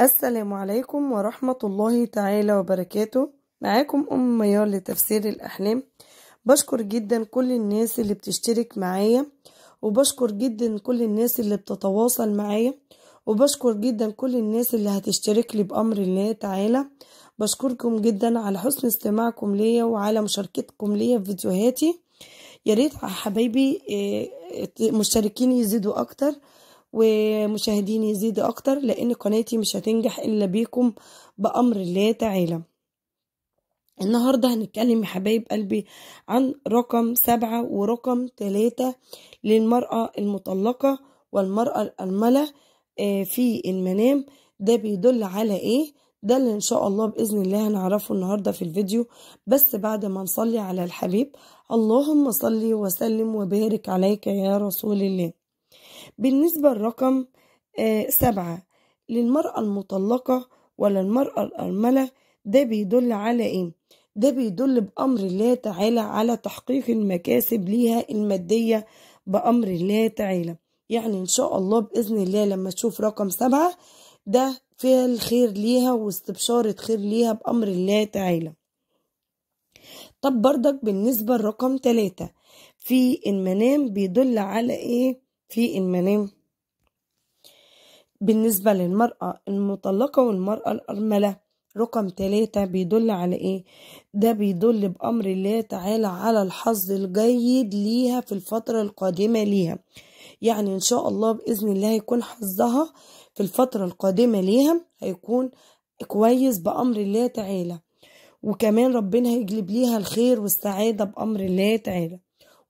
السلام عليكم ورحمة الله تعالى وبركاته معاكم أم ميار لتفسير الأحلام بشكر جدا كل الناس اللي بتشترك معايا وبشكر جدا كل الناس اللي بتتواصل معايا وبشكر جدا كل الناس اللي هتشترك لي بأمر الله تعالى بشكركم جدا على حسن استماعكم ليا وعلى مشاركتكم ليا في فيديوهاتي يا ريت حبايبي آه، مشتركين يزيدوا أكتر ومشاهدين يزيد اكتر لان قناتي مش هتنجح الا بيكم بامر الله تعالى النهاردة هنتكلم يا حبايب قلبي عن رقم سبعة ورقم تلاتة للمرأة المطلقة والمرأة الأرملة آه، في المنام ده بيدل على ايه ده اللي ان شاء الله باذن الله هنعرفه النهارده في الفيديو بس بعد ما نصلي على الحبيب اللهم صلي وسلم وبارك عليك يا رسول الله بالنسبة لرقم آه، سبعة للمرأة المطلقة ولا المرأة الأرملة ده بيدل على إيه؟ ده بيدل بأمر الله تعالى على تحقيق المكاسب ليها المادية بأمر الله تعالى يعني إن شاء الله بإذن الله لما تشوف رقم سبعة ده فيها الخير ليها واستبشارة خير ليها بأمر الله تعالى طب بردك بالنسبة لرقم تلاتة في المنام بيدل على إيه في المنام بالنسبة للمرأة المطلقة والمرأة الأرملة رقم ثلاثة بيدل على ايه ده بيدل بأمر الله تعالى على الحظ الجيد ليها في الفترة القادمة ليها يعني ان شاء الله بإذن الله هيكون حظها في الفترة القادمة ليها هيكون كويس بأمر الله تعالى وكمان ربنا هيجلب ليها الخير والسعادة بأمر الله تعالى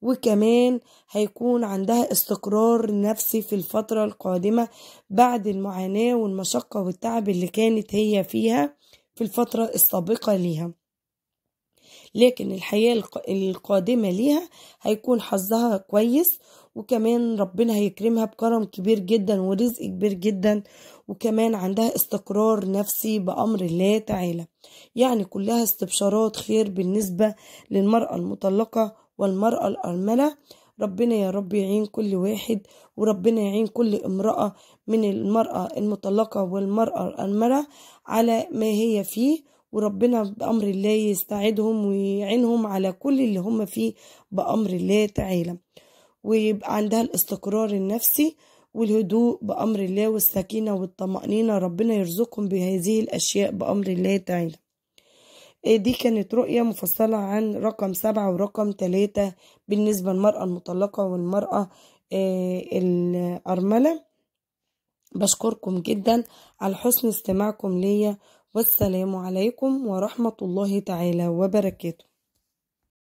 وكمان هيكون عندها استقرار نفسي في الفترة القادمة بعد المعاناة والمشقة والتعب اللي كانت هي فيها في الفترة السابقة ليها لكن الحياة القادمة ليها هيكون حظها كويس وكمان ربنا هيكرمها بكرم كبير جدا ورزق كبير جدا وكمان عندها استقرار نفسي بأمر الله تعالى يعني كلها استبشارات خير بالنسبة للمرأة المطلقة والمرأة الأرملة ربنا يا رب يعين كل واحد وربنا يعين كل امرأة من المرأة المطلقة والمرأة الأرملة على ما هي فيه وربنا بأمر الله يستعدهم ويعينهم على كل اللي هم فيه بأمر الله تعالى ويبقى عندها الاستقرار النفسي والهدوء بأمر الله والسكينة والطمأنينة ربنا يرزقهم بهذه الأشياء بأمر الله تعالى إيه، دي كانت رؤية مفصلة عن رقم سبعة ورقم تلاتة بالنسبة للمرأة المطلقة والمرأة آه، الأرملة بشكركم جدا على حسن استماعكم ليا والسلام عليكم ورحمة الله تعالى وبركاته